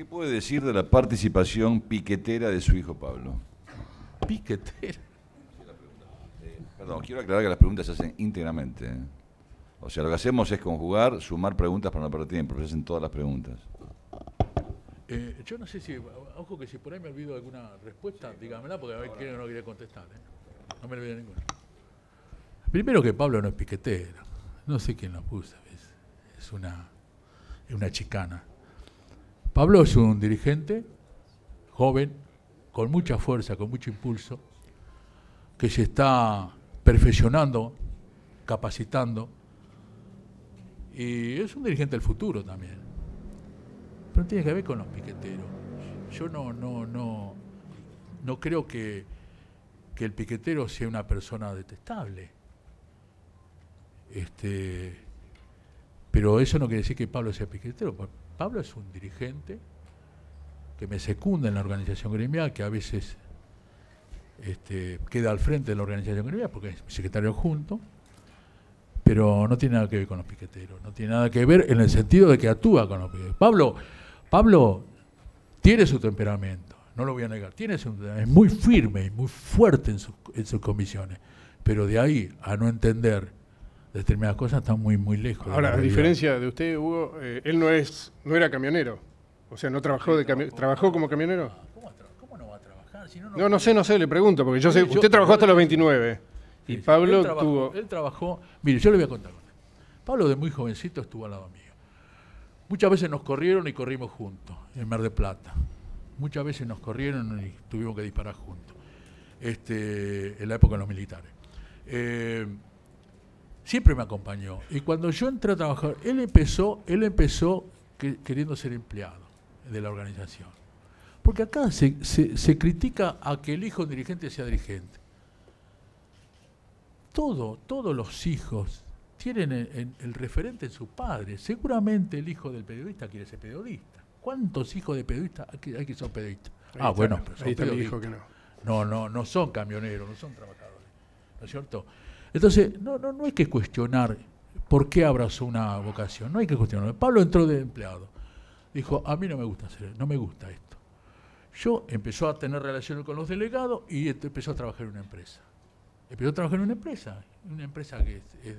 ¿Qué puede decir de la participación piquetera de su hijo Pablo? ¿Piquetera? Perdón, quiero aclarar que las preguntas se hacen íntegramente. ¿eh? O sea, lo que hacemos es conjugar, sumar preguntas para no perder tiempo, se hacen todas las preguntas. Eh, yo no sé si, ojo que si por ahí me olvido alguna respuesta, dígamela, porque a ver quién no quiere contestar. ¿eh? No me olvido ninguna. Primero que Pablo no es piquetero. No sé quién lo puso. es una, es una chicana. Pablo es un dirigente joven, con mucha fuerza, con mucho impulso, que se está perfeccionando, capacitando, y es un dirigente del futuro también. Pero tiene que ver con los piqueteros. Yo no, no, no, no creo que, el piquetero sea una persona detestable. Este, pero eso no quiere decir que Pablo sea piquetero. Pablo es un dirigente que me secunda en la organización gremial, que a veces este, queda al frente de la organización gremial porque es secretario junto, pero no tiene nada que ver con los piqueteros, no tiene nada que ver en el sentido de que actúa con los piqueteros. Pablo, Pablo tiene su temperamento, no lo voy a negar, tiene es muy firme y muy fuerte en, en sus comisiones, pero de ahí a no entender determinadas cosas están muy, muy lejos. Ahora, a diferencia de usted, Hugo, eh, él no, es, no era camionero. O sea, no trabajó de camionero. ¿Trabajó como camionero? ¿Cómo, no va a trabajar? no, no, sé, no sé, le pregunto, porque yo sé, usted trabajó hasta los 29. y Pablo tuvo... Él trabajó, mire, yo le voy a contar. Pablo de muy jovencito estuvo al lado mío. Muchas veces nos corrieron y corrimos juntos en Mar de Plata. Muchas veces nos corrieron y tuvimos que disparar juntos. Este, en la época de los militares. Eh, siempre me acompañó. Y cuando yo entré a trabajar, él empezó, él empezó queriendo ser empleado de la organización. Porque acá se, critica a que el hijo dirigente sea dirigente. Todo, todos los hijos tienen el, referente en su padre. Seguramente el hijo del periodista quiere ser periodista. ¿Cuántos hijos de periodistas hay, que, son periodistas? ah, bueno, pero son periodistas. Que no. no, no, no son camioneros, no son trabajadores. ¿No es cierto? Entonces, no, no, no hay que cuestionar por qué abrazó una vocación, no hay que cuestionarlo. Pablo entró de empleado, dijo, a mí no me gusta hacer, no me gusta esto. Yo empezó a tener relaciones con los delegados y este, empezó a trabajar en una empresa. Empezó a trabajar en una empresa, una empresa que es,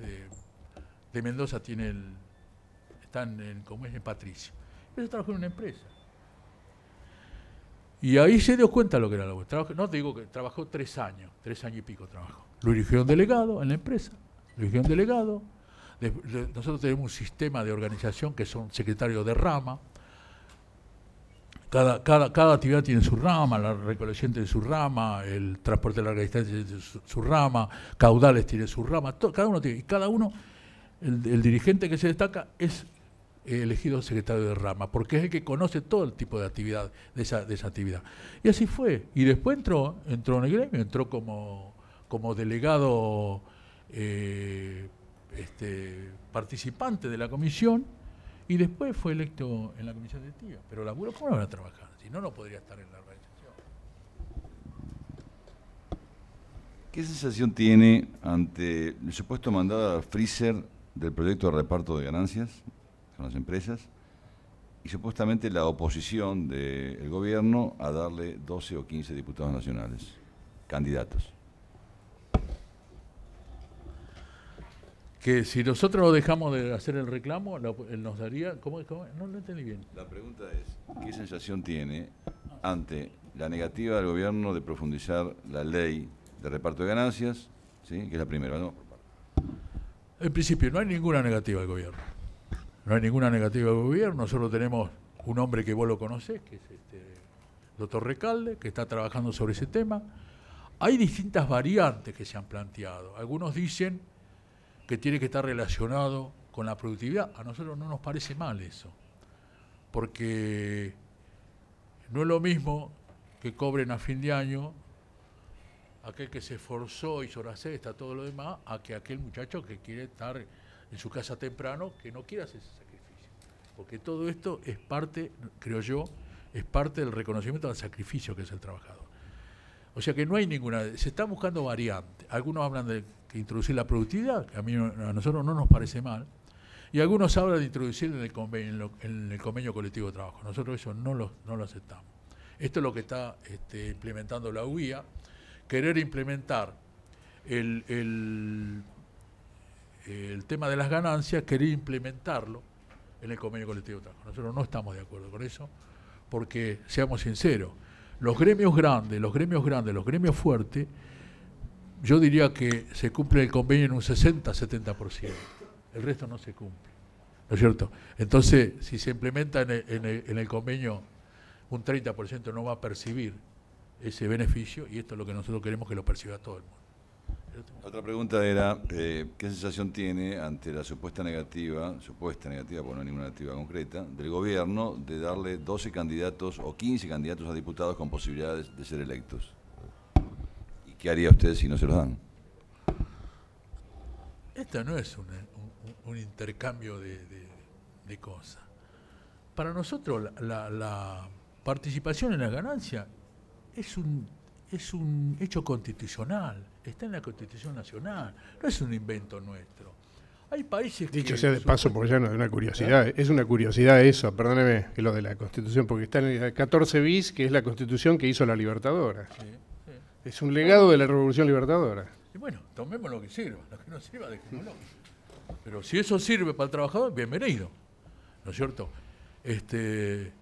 de, Mendoza, tiene el, están en, como es Patricio. Empezó a trabajar en una empresa. Y ahí se dio cuenta lo que era la web. no te digo que trabajó tres años, tres años y pico trabajó. Lo dirigió un delegado en la empresa, lo delegado. nosotros tenemos un sistema de organización que son secretarios de rama. Cada, cada, actividad tiene su rama, la recolección tiene su rama, el transporte de larga distancia tiene su, rama, caudales tiene su rama, cada uno tiene, y cada uno, el dirigente que se destaca es elegido secretario de rama, porque es el que conoce todo el tipo de actividad, de esa, de esa actividad. Y así fue. Y después entró, entró en el gremio, entró como, como delegado eh, este, participante de la comisión y después fue electo en la comisión directiva. Pero la ¿cómo no van a trabajar? Si no, no podría estar en la organización. ¿Qué sensación tiene ante el supuesto mandado a Freezer del proyecto de reparto de ganancias con las empresas, y supuestamente la oposición del gobierno a darle 12 o 15 diputados nacionales, candidatos. Que si nosotros dejamos de hacer el reclamo, nos daría... ¿cómo, ¿cómo, No lo entendí bien. La pregunta es, ¿qué sensación tiene ante la negativa del gobierno de profundizar la ley de reparto de ganancias, ¿sí? que es la primera, ¿no? En principio, no hay ninguna negativa del gobierno no hay ninguna negativa del gobierno, nosotros tenemos un hombre que vos lo conocés, que es el este, doctor Recalde, que está trabajando sobre ese tema. Hay distintas variantes que se han planteado. Algunos dicen que tiene que estar relacionado con la productividad. A nosotros no nos parece mal eso, porque no es lo mismo que cobren a fin de año aquel que se esforzó, y la cesta, todo lo demás, a que aquel muchacho que quiere estar en su casa temprano que no quiera hacer ese sacrificio. Porque todo esto es parte, creo yo, es parte del reconocimiento del sacrificio que es el trabajador. O sea que no hay ninguna, se está buscando variante. Algunos hablan de introducir la productividad, que a, mí, a nosotros no nos parece mal, y algunos hablan de introducir en el convenio, el convenio colectivo de trabajo. Nosotros eso no lo, aceptamos. Esto es lo que está este, implementando la UIA, querer implementar el, el tema de las ganancias quería implementarlo en el convenio colectivo de trabajo. Nosotros no estamos de acuerdo con eso, porque seamos sinceros, los gremios grandes, los gremios grandes, los gremios fuertes, yo diría que se cumple el convenio en un 60-70%, el resto no se cumple, ¿no es cierto? Entonces, si se implementa en el, en el convenio un 30% no va a percibir ese beneficio y esto es lo que nosotros queremos que lo perciba todo el mundo. Otra pregunta era, eh, ¿qué sensación tiene ante la supuesta negativa, supuesta negativa, por no hay ninguna negativa concreta, del gobierno de darle 12 candidatos o 15 candidatos a diputados con posibilidades de ser electos? ¿Y qué haría usted si no se los dan? Esta no es un, intercambio de, cosas. Para nosotros la, participación en la ganancia es es un hecho constitucional está en la Constitución Nacional, no es un invento nuestro. Hay países que... Dicho sea de paso, porque ya no es una curiosidad, ¿Eh? es una curiosidad eso, perdóneme, lo de la Constitución, porque está en el 14 bis, que es la Constitución que hizo la Libertadora. Es un legado de la Revolución Libertadora. bueno, tomemos lo que sirva, lo que no sirva, dejémoslo. Pero si eso sirve para el trabajador, bienvenido, ¿no es cierto? Este,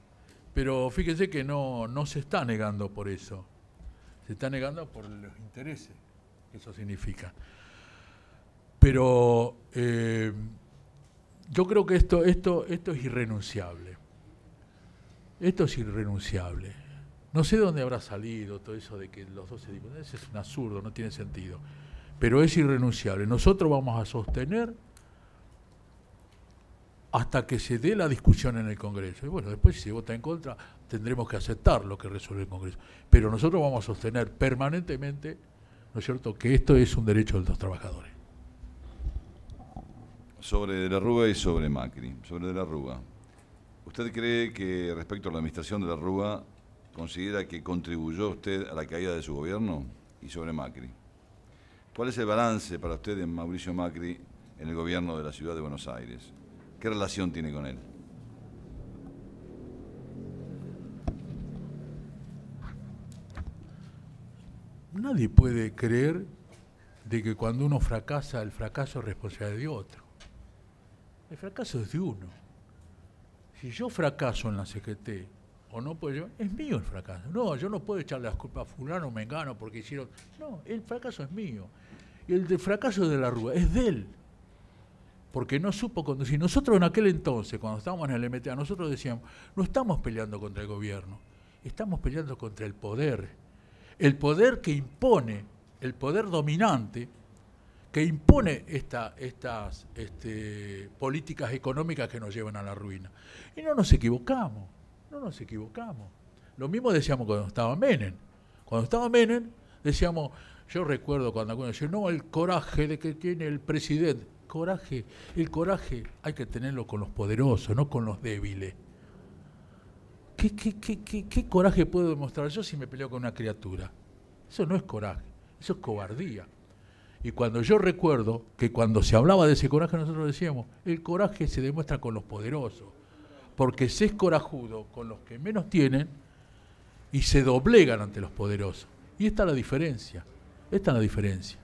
pero fíjense que no, no se está negando por eso, se está negando por los intereses eso significa. Pero eh, yo creo que esto, esto, esto es irrenunciable. Esto es irrenunciable. No sé dónde habrá salido todo eso de que los 12 diputados, es un absurdo, no tiene sentido. Pero es irrenunciable. Nosotros vamos a sostener hasta que se dé la discusión en el Congreso. Y bueno, después si se vota en contra, tendremos que aceptar lo que resuelve el Congreso. Pero nosotros vamos a sostener permanentemente ¿no es cierto?, que esto es un derecho de los trabajadores. Sobre De la Rúa y sobre Macri. Sobre De la Rúa. ¿Usted cree que respecto a la administración de la Rúa, considera que contribuyó usted a la caída de su gobierno? Y sobre Macri. ¿Cuál es el balance para usted de Mauricio Macri en el gobierno de la ciudad de Buenos Aires? ¿Qué relación tiene con él? Nadie puede creer de que cuando uno fracasa, el fracaso es responsabilidad de otro. El fracaso es de uno. Si yo fracaso en la CGT o no puedo es mío el fracaso. No, yo no puedo echarle las culpas a fulano o mengano porque hicieron. No, el fracaso es mío. Y el de fracaso de la Rúa es de él. Porque no supo conducir. Nosotros en aquel entonces, cuando estábamos en el MTA, nosotros decíamos, no estamos peleando contra el gobierno, estamos peleando contra el poder el poder que impone, el poder dominante, que impone esta, estas este, políticas económicas que nos llevan a la ruina. Y no nos equivocamos, no nos equivocamos. Lo mismo decíamos cuando estaba Menem. Cuando estaba Menem, decíamos, yo recuerdo cuando algunos decían, no, el coraje de que tiene el presidente. Coraje, el coraje hay que tenerlo con los poderosos, no con los débiles. ¿Qué, qué, coraje puedo demostrar yo si me peleo con una criatura? Eso no es coraje, eso es cobardía. Y cuando yo recuerdo que cuando se hablaba de ese coraje nosotros decíamos, el coraje se demuestra con los poderosos, porque se es corajudo con los que menos tienen y se doblegan ante los poderosos. Y esta es la diferencia, esta es la diferencia.